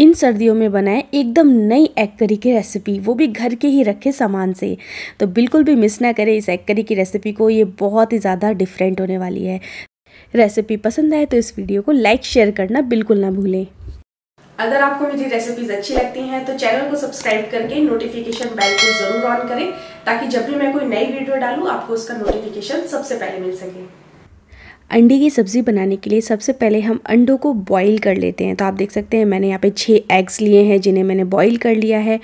इन सर्दियों में बनाएं एकदम नई एग करी की रेसिपी वो भी घर के ही रखे सामान से तो बिल्कुल भी मिस ना करें इस एग करी की रेसिपी को ये बहुत ही ज़्यादा डिफरेंट होने वाली है रेसिपी पसंद आए तो इस वीडियो को लाइक शेयर करना बिल्कुल ना भूलें अगर आपको मेरी रेसिपीज अच्छी लगती हैं तो चैनल को सब्सक्राइब करके नोटिफिकेशन बेल को जरूर ऑन करें ताकि जब भी मैं कोई नई वीडियो डालूँ आपको उसका नोटिफिकेशन सबसे पहले मिल सके अंडे की सब्ज़ी बनाने के लिए सबसे पहले हम अंडों को बॉईल कर लेते हैं तो आप देख सकते हैं मैंने यहाँ पे छः एग्स लिए हैं जिन्हें मैंने बॉईल कर लिया है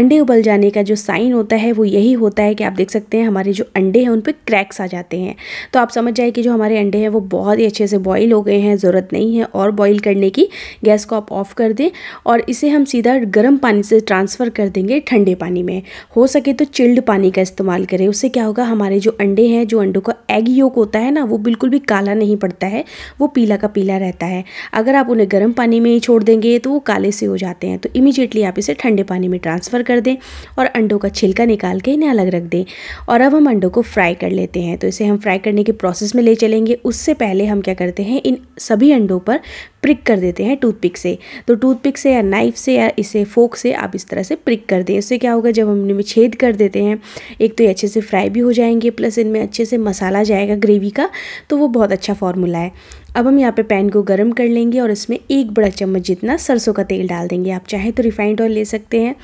अंडे उबल जाने का जो साइन होता है वो यही होता है कि आप देख सकते हैं हमारे जो अंडे हैं उन पर क्रैक्स आ जाते हैं तो आप समझ जाए कि जो हमारे अंडे हैं वो बहुत ही अच्छे से बॉयल हो गए हैं ज़रूरत नहीं है और बॉयल करने की गैस को आप ऑफ़ कर दें और इसे हम सीधा गर्म पानी से ट्रांसफ़र कर देंगे ठंडे पानी में हो सके तो चिल्ड पानी का इस्तेमाल करें उससे क्या होगा हमारे जो अंडे हैं जो अंडों का एग योग होता है ना वो बिल्कुल भी काला काला नहीं पड़ता है वो पीला का पीला रहता है अगर आप उन्हें गर्म पानी में ही छोड़ देंगे तो वो काले से हो जाते हैं तो इमीजिएटली आप इसे ठंडे पानी में ट्रांसफ़र कर दें और अंडों का छिलका निकाल के इन्हें अलग रख दें और अब हम अंडों को फ्राई कर लेते हैं तो इसे हम फ्राई करने के प्रोसेस में ले चलेंगे उससे पहले हम क्या करते हैं इन सभी अंडों पर प्रिक कर देते हैं टूथपिक से तो टूथपिक से या नाइफ से या इसे फोक से आप इस तरह से प्रिक कर दें इससे क्या होगा जब हम इनमें छेद कर देते हैं एक तो ये अच्छे से फ्राई भी हो जाएंगे प्लस इनमें अच्छे से मसाला जाएगा ग्रेवी का तो वो बहुत अच्छा फॉर्मूला है अब हम यहाँ पे पैन को गर्म कर लेंगे और इसमें एक बड़ा चम्मच जितना सरसों का तेल डाल देंगे आप चाहें तो रिफाइंड ऑयल ले सकते हैं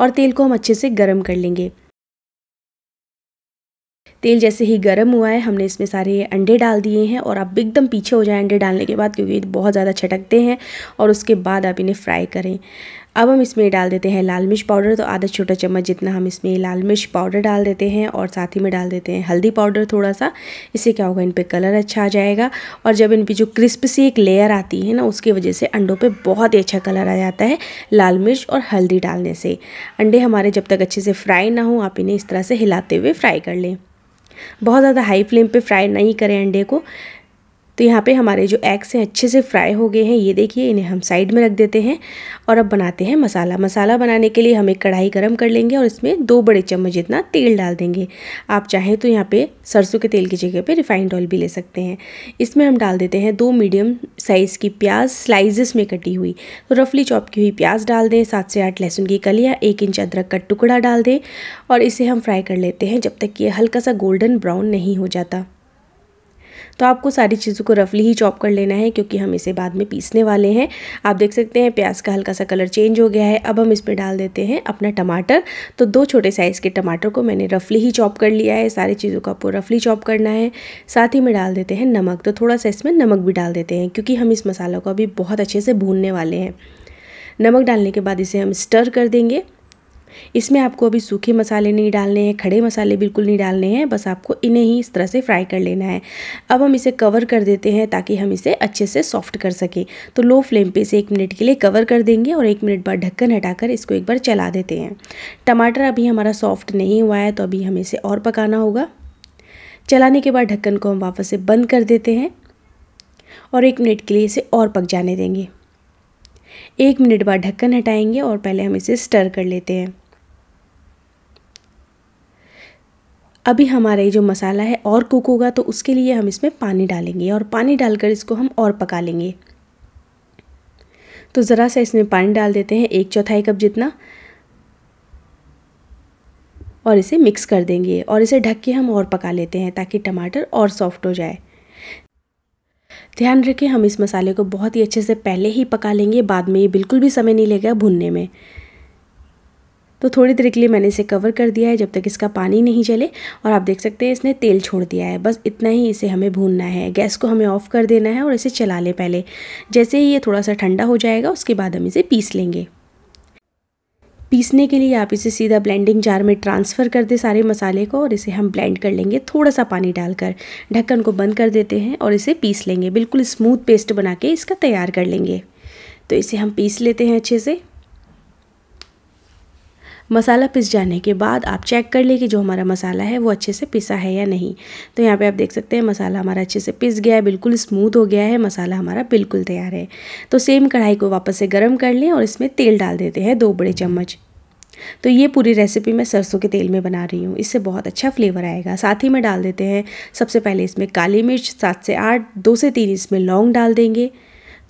और तेल को हम अच्छे से गर्म कर लेंगे तेल जैसे ही गर्म हुआ है हमने इसमें सारे अंडे डाल दिए हैं और आप एकदम पीछे हो जाए अंडे डालने के बाद क्योंकि बहुत ज़्यादा छटकते हैं और उसके बाद आप इन्हें फ्राई करें अब हम इसमें डाल देते हैं लाल मिर्च पाउडर तो आधा छोटा चम्मच जितना हम इसमें लाल मिर्च पाउडर डाल देते हैं और साथ ही में डाल देते हैं हल्दी पाउडर थोड़ा सा इससे क्या होगा इन पर कलर अच्छा आ जाएगा और जब इन पर जो क्रिस्प सी एक लेयर आती है ना उसकी वजह से अंडों पे बहुत ही अच्छा कलर आ जाता है लाल मिर्च और हल्दी डालने से अंडे हमारे जब तक अच्छे से फ्राई ना हो आप इन्हें इस तरह से हिलाते हुए फ्राई कर लें बहुत ज़्यादा हाई फ्लेम पे फ्राई नहीं करें अंडे को तो यहाँ पे हमारे जो एग्स हैं अच्छे से फ्राई हो गए हैं ये देखिए इन्हें हम साइड में रख देते हैं और अब बनाते हैं मसाला मसाला बनाने के लिए हम एक कढ़ाई गर्म कर लेंगे और इसमें दो बड़े चम्मच जितना तेल डाल देंगे आप चाहें तो यहाँ पे सरसों के तेल की जगह पे रिफाइंड ऑयल भी ले सकते हैं इसमें हम डाल देते हैं दो मीडियम साइज़ की प्याज स्लाइजेस में कटी हुई तो रफली चॉप की हुई प्याज डाल दें सात से आठ लहसुन की कलियाँ एक इंच अदरक का टुकड़ा डाल दें और इसे हम फ्राई कर लेते हैं जब तक कि हल्का सा गोल्डन ब्राउन नहीं हो जाता तो आपको सारी चीज़ों को रफली ही चॉप कर लेना है क्योंकि हम इसे बाद में पीसने वाले हैं आप देख सकते हैं प्याज का हल्का सा कलर चेंज हो गया है अब हम इसमें डाल देते हैं अपना टमाटर तो दो छोटे साइज़ के टमाटर को मैंने रफली ही चॉप कर लिया है सारी चीज़ों को आपको रफली चॉप करना है साथ ही में डाल देते हैं नमक तो थोड़ा सा इसमें नमक भी डाल देते हैं क्योंकि हम इस मसाला को अभी बहुत अच्छे से भूनने वाले हैं नमक डालने के बाद इसे हम स्टर कर देंगे इसमें आपको अभी सूखे मसाले नहीं डालने हैं खड़े मसाले बिल्कुल नहीं डालने हैं बस आपको इन्हें ही इस तरह से फ्राई कर लेना है अब हम इसे कवर कर देते हैं ताकि हम इसे अच्छे से सॉफ्ट कर सकें तो लो फ्लेम पे इसे एक मिनट के लिए कवर कर देंगे और एक मिनट बाद ढक्कन हटाकर इसको एक बार चला देते हैं टमाटर अभी हमारा सॉफ्ट नहीं हुआ है तो अभी हमें इसे और पकाना होगा चलाने के बाद ढक्कन को हम वापस से बंद कर देते हैं और एक मिनट के लिए इसे और पक जाने देंगे एक मिनट बाद ढक्कन हटाएंगे और पहले हम इसे स्टर कर लेते हैं अभी हमारा ये जो मसाला है और कुक होगा तो उसके लिए हम इसमें पानी डालेंगे और पानी डालकर इसको हम और पका लेंगे तो ज़रा सा इसमें पानी डाल देते हैं एक चौथाई कप जितना और इसे मिक्स कर देंगे और इसे ढक के हम और पका लेते हैं ताकि टमाटर और सॉफ्ट हो जाए ध्यान रखें हम इस मसाले को बहुत ही अच्छे से पहले ही पका लेंगे बाद में ये बिल्कुल भी समय नहीं लेगा भुनने में तो थोड़ी देर के लिए मैंने इसे कवर कर दिया है जब तक इसका पानी नहीं जले और आप देख सकते हैं इसने तेल छोड़ दिया है बस इतना ही इसे हमें भूनना है गैस को हमें ऑफ़ कर देना है और इसे चला लें पहले जैसे ही ये थोड़ा सा ठंडा हो जाएगा उसके बाद हम इसे पीस लेंगे पीसने के लिए आप इसे सीधा ब्लेंडिंग जार में ट्रांसफ़र कर दें सारे मसाले को और इसे हम ब्लेंड कर लेंगे थोड़ा सा पानी डालकर ढक्कन को बंद कर देते हैं और इसे पीस लेंगे बिल्कुल स्मूथ पेस्ट बना के इसका तैयार कर लेंगे तो इसे हम पीस लेते हैं अच्छे से मसाला पिस जाने के बाद आप चेक कर लें कि जो हमारा मसाला है वो अच्छे से पिसा है या नहीं तो यहाँ पे आप देख सकते हैं मसाला हमारा अच्छे से पिस गया है बिल्कुल स्मूथ हो गया है मसाला हमारा बिल्कुल तैयार है तो सेम कढ़ाई को वापस से गर्म कर लें और इसमें तेल डाल देते हैं दो बड़े चम्मच तो ये पूरी रेसिपी मैं सरसों के तेल में बना रही हूँ इससे बहुत अच्छा फ्लेवर आएगा साथ ही में डाल देते हैं सबसे पहले इसमें काली मिर्च सात से आठ दो से तीन इसमें लौंग डाल देंगे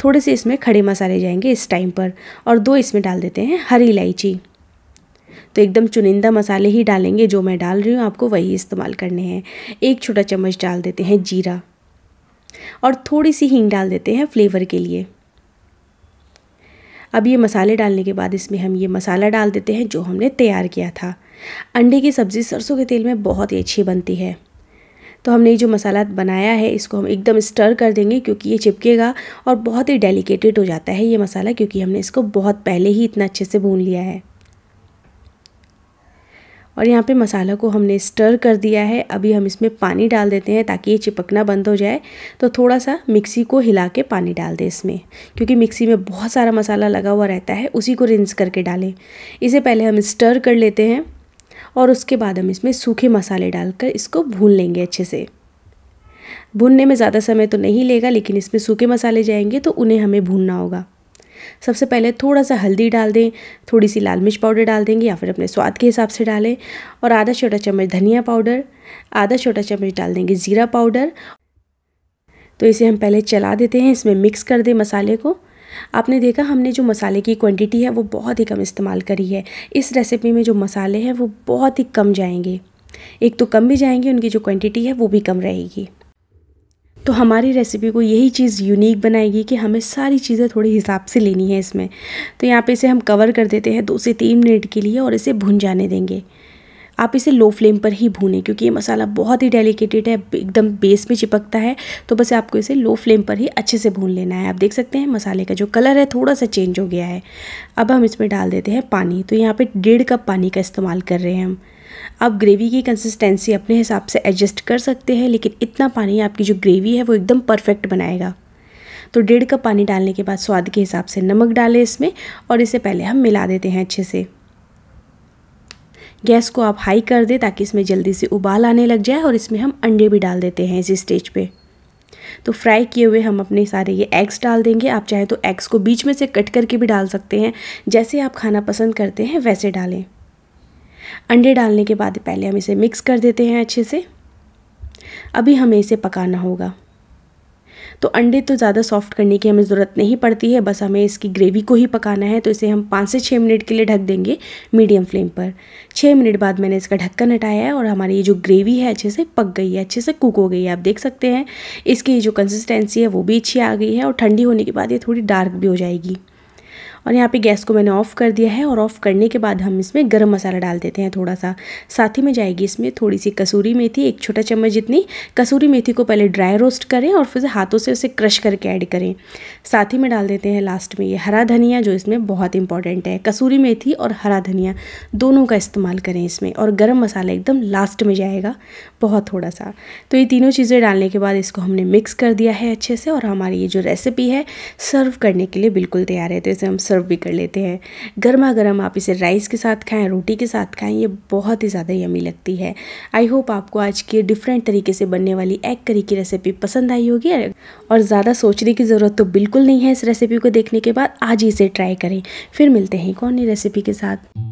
थोड़े से इसमें खड़े मसाले जाएंगे इस टाइम पर और दो इसमें डाल देते हैं हरी इलायची तो एकदम चुनिंदा मसाले ही डालेंगे जो मैं डाल रही हूँ आपको वही इस्तेमाल करने हैं एक छोटा चम्मच डाल देते हैं जीरा और थोड़ी सी हींग डाल देते हैं फ्लेवर के लिए अब ये मसाले डालने के बाद इसमें हम ये मसाला डाल देते हैं जो हमने तैयार किया था अंडे की सब्ज़ी सरसों के तेल में बहुत ही अच्छी बनती है तो हमने ये जो मसाला बनाया है इसको हम एकदम स्टर कर देंगे क्योंकि ये चिपकेगा और बहुत ही डेलिकेटेड हो जाता है ये मसाला क्योंकि हमने इसको बहुत पहले ही इतना अच्छे से भून लिया है और यहाँ पे मसाला को हमने स्टर कर दिया है अभी हम इसमें पानी डाल देते हैं ताकि ये चिपकना बंद हो जाए तो थोड़ा सा मिक्सी को हिला के पानी डाल दें इसमें क्योंकि मिक्सी में बहुत सारा मसाला लगा हुआ रहता है उसी को रिंस करके डालें इसे पहले हम स्टर कर लेते हैं और उसके बाद हम इसमें सूखे मसाले डालकर इसको भून लेंगे अच्छे से भूनने में ज़्यादा समय तो नहीं लेगा लेकिन इसमें सूखे मसाले जाएंगे तो उन्हें हमें भूनना होगा सबसे पहले थोड़ा सा हल्दी डाल दें थोड़ी सी लाल मिर्च पाउडर डाल देंगे या फिर अपने स्वाद के हिसाब से डालें और आधा छोटा चम्मच धनिया पाउडर आधा छोटा चम्मच डाल देंगे ज़ीरा पाउडर तो इसे हम पहले चला देते हैं इसमें मिक्स कर दें मसाले को आपने देखा हमने जो मसाले की क्वांटिटी है वो बहुत ही कम इस्तेमाल करी है इस रेसिपी में जो मसाले हैं वो बहुत ही कम जाएंगे एक तो कम भी जाएंगे उनकी जो क्वांटिटी है वो भी कम रहेगी तो हमारी रेसिपी को यही चीज़ यूनिक बनाएगी कि हमें सारी चीज़ें थोड़े हिसाब से लेनी है इसमें तो यहाँ पे इसे हम कवर कर देते हैं दो से तीन मिनट के लिए और इसे भुन जाने देंगे आप इसे लो फ्लेम पर ही भूनें क्योंकि ये मसाला बहुत ही डेलिकेटेड है एकदम बेस में चिपकता है तो बस आपको इसे लो फ्लेम पर ही अच्छे से भून लेना है आप देख सकते हैं मसाले का जो कलर है थोड़ा सा चेंज हो गया है अब हम इसमें डाल देते हैं पानी तो यहाँ पे डेढ़ कप पानी का इस्तेमाल कर रहे हैं हम आप ग्रेवी की कंसिस्टेंसी अपने हिसाब से एडजस्ट कर सकते हैं लेकिन इतना पानी आपकी जो ग्रेवी है वो एकदम परफेक्ट बनाएगा तो डेढ़ कप पानी डालने के बाद स्वाद के हिसाब से नमक डालें इसमें और इसे पहले हम मिला देते हैं अच्छे से गैस को आप हाई कर दें ताकि इसमें जल्दी से उबाल आने लग जाए और इसमें हम अंडे भी डाल देते हैं इसी स्टेज पे तो फ्राई किए हुए हम अपने सारे ये एग्स डाल देंगे आप चाहे तो एग्स को बीच में से कट करके भी डाल सकते हैं जैसे आप खाना पसंद करते हैं वैसे डालें अंडे डालने के बाद पहले हम इसे मिक्स कर देते हैं अच्छे से अभी हमें इसे पकाना होगा तो अंडे तो ज़्यादा सॉफ्ट करने की हमें ज़रूरत नहीं पड़ती है बस हमें इसकी ग्रेवी को ही पकाना है तो इसे हम पाँच से छः मिनट के लिए ढक देंगे मीडियम फ्लेम पर छः मिनट बाद मैंने इसका ढक्कन हटाया है और हमारी ये जो ग्रेवी है अच्छे से पक गई है अच्छे से कुक हो गई है आप देख सकते हैं इसकी जो कंसिस्टेंसी है वो भी अच्छी आ गई है और ठंडी होने के बाद ये थोड़ी डार्क भी हो जाएगी और यहाँ पे गैस को मैंने ऑफ़ कर दिया है और ऑफ़ करने के बाद हम इसमें गरम मसाला डाल देते हैं थोड़ा सा साथ ही में जाएगी इसमें थोड़ी सी कसूरी मेथी एक छोटा चम्मच जितनी कसूरी मेथी को पहले ड्राई रोस्ट करें और फिर हाथों से उसे क्रश करके ऐड करें साथ ही में डाल देते हैं लास्ट में ये हरा धनिया जो इसमें बहुत इंपॉर्टेंट है कसूरी मेथी और हरा धनिया दोनों का इस्तेमाल करें इसमें और गर्म मसाला एकदम लास्ट में जाएगा बहुत थोड़ा सा तो ये तीनों चीज़ें डालने के बाद इसको हमने मिक्स कर दिया है अच्छे से और हमारी ये जो रेसिपी है सर्व करने के लिए बिल्कुल तैयार है तो इसे हम सर्व भी कर लेते हैं गर्मा गर्म आप इसे राइस के साथ खाएं रोटी के साथ खाएं ये बहुत ही ज़्यादा यमी लगती है आई होप आपको आज की डिफरेंट तरीके से बनने वाली एग करी की रेसिपी पसंद आई होगी और ज़्यादा सोचने की ज़रूरत तो बिल्कुल नहीं है इस रेसिपी को देखने के बाद आज ही इसे ट्राई करें फिर मिलते हैं कौन रेसिपी के साथ